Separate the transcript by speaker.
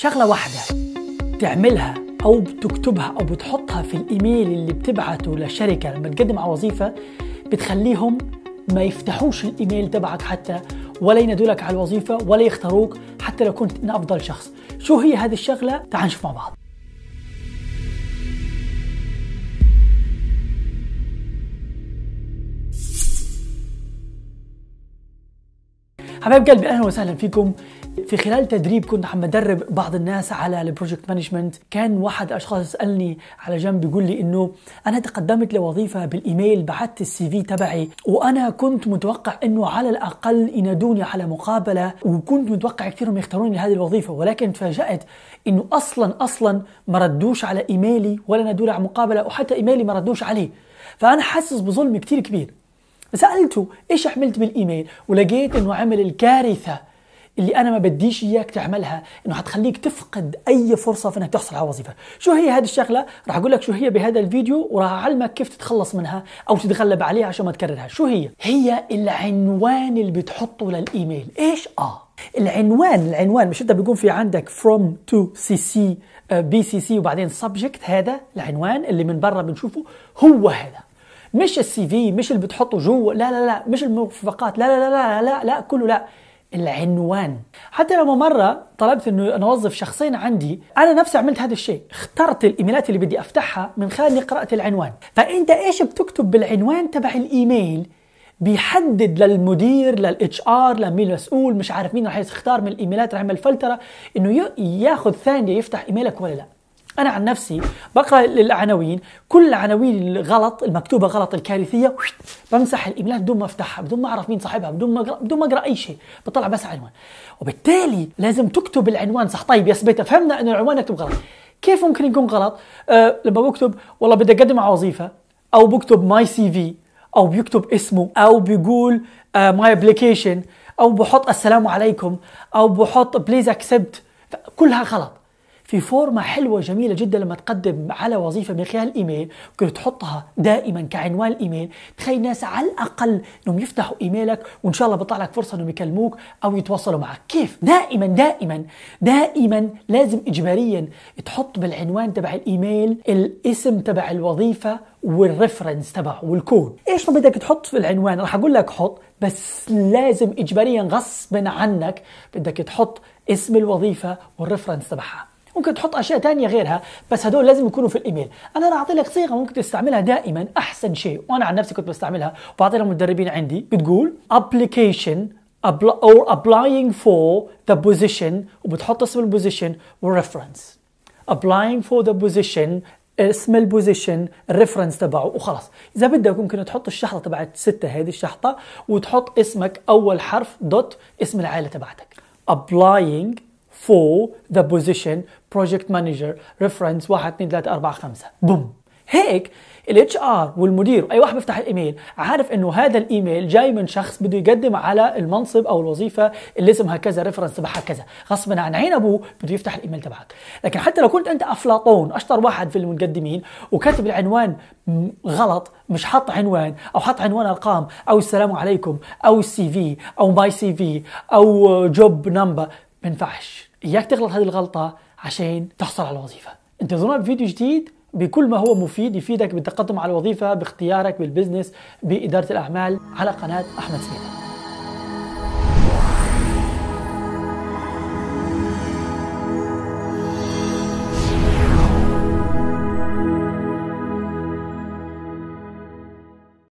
Speaker 1: شغلة واحدة تعملها أو بتكتبها أو بتحطها في الإيميل اللي بتبعته للشركة لما تقدم على وظيفة بتخليهم ما يفتحوش الإيميل تبعك حتى ولا ينادولك على الوظيفة ولا يختاروك حتى لو كنت أفضل شخص شو هي هذه الشغلة؟ تعال نشوف مع بعض حبايب قلبي اهلا وسهلا فيكم في خلال تدريب كنت عم بدرب بعض الناس على البروجكت مانجمنت كان واحد اشخاص سالني على جنب بيقول لي انه انا تقدمت لوظيفه بالايميل بعثت السي في تبعي وانا كنت متوقع انه على الاقل ينادوني على مقابله وكنت متوقع كثير انهم يختاروني لهذه الوظيفه ولكن تفاجات انه اصلا اصلا ما ردوش على ايميلي ولا نادوا على مقابله وحتى ايميلي ما ردوش عليه فانا حاسس بظلم كثير كبير سالته ايش حملت بالايميل ولقيت انه عمل الكارثه اللي انا ما بديش اياك تعملها انه حتخليك تفقد اي فرصه في انك تحصل على وظيفه شو هي هذه الشغله راح اقول لك شو هي بهذا الفيديو وراح اعلمك كيف تتخلص منها او تتغلب عليها عشان ما تكررها شو هي هي العنوان اللي بتحطه للايميل ايش اه العنوان العنوان مش انت بيكون في عندك from to cc بي سي سي وبعدين subject هذا العنوان اللي من برا بنشوفه هو هذا مش السي في مش اللي بتحطه جوه لا لا لا مش المرفقات لا لا لا لا لا, لا كله لا العنوان حتى لما مرة طلبت أنه أنا أوظف شخصين عندي أنا نفسي عملت هذا الشيء اخترت الإيميلات اللي بدي أفتحها من خلال قراءة العنوان فأنت إيش بتكتب بالعنوان تبع الإيميل بيحدد للمدير للاتش ار لمين المسؤول مش عارف مين راح يختار من الايميلات راح يعمل فلتره انه ياخذ ثانيه يفتح ايميلك ولا لا انا عن نفسي بقرا العناوين كل العناوين الغلط المكتوبه غلط الكارثيه بمسح الايميلات بدون ما افتحها بدون ما اعرف مين صاحبها بدون ما اقرا بدون ما اقرا اي شيء بطلع بس عنوان وبالتالي لازم تكتب العنوان صح طيب يا سبيت فهمنا انه العنوان مكتوب غلط كيف ممكن يكون غلط أه لما بكتب والله بدي اقدم على وظيفه او بكتب ماي سي في او بيكتب اسمه او بيقول ماي آه، ابلكيشن او بحط السلام عليكم او بحط بليز اكسبت كلها غلط في فورمة حلوة جميلة جدا لما تقدم على وظيفة من خلال إيميل كنت تحطها دائما كعنوان الإيميل تخلي الناس على الأقل أنهم يفتحوا إيميلك وإن شاء الله بيطلع لك فرصة أنهم يكلموك أو يتواصلوا معك كيف؟ دائما دائما دائما لازم إجباريا تحط بالعنوان تبع الإيميل الاسم تبع الوظيفة والريفرنس تبعه والكود ايش ما بدك تحط في العنوان راح اقول لك حط بس لازم اجباريا غصبا عنك بدك تحط اسم الوظيفه والريفرنس تبعها ممكن تحط اشياء ثانيه غيرها بس هدول لازم يكونوا في الايميل انا راح اعطي لك صيغه ممكن تستعملها دائما احسن شيء وانا عن نفسي كنت بستعملها وبعطيها للمدربين عندي بتقول application or applying for the position وبتحط اسم البوزيشن والريفرنس applying for the position اسم البوزيشن الريفرنس تبعه وخلاص اذا بدك ممكن تحط الشحطه تبعت ستة هذه الشحطه وتحط اسمك اول حرف دوت اسم العائله تبعتك applying for the position project manager reference 1 2 3 4 5 بوم هيك الاتش ار والمدير اي واحد بيفتح الايميل عارف انه هذا الايميل جاي من شخص بده يقدم على المنصب او الوظيفه اللي اسمها كذا ريفرنس تبعها كذا غصبا عن عين ابوه بده يفتح الايميل تبعك لكن حتى لو كنت انت افلاطون اشطر واحد في المقدمين وكاتب العنوان غلط مش حط عنوان او حط عنوان ارقام او السلام عليكم او السي في او ماي سي في او جوب نمبر ما ينفعش اياك تغلط هذه الغلطه عشان تحصل على الوظيفه انتظرونا بفيديو جديد بكل ما هو مفيد يفيدك بالتقدم على الوظيفه باختيارك بالبزنس باداره الاعمال على قناه احمد سليمان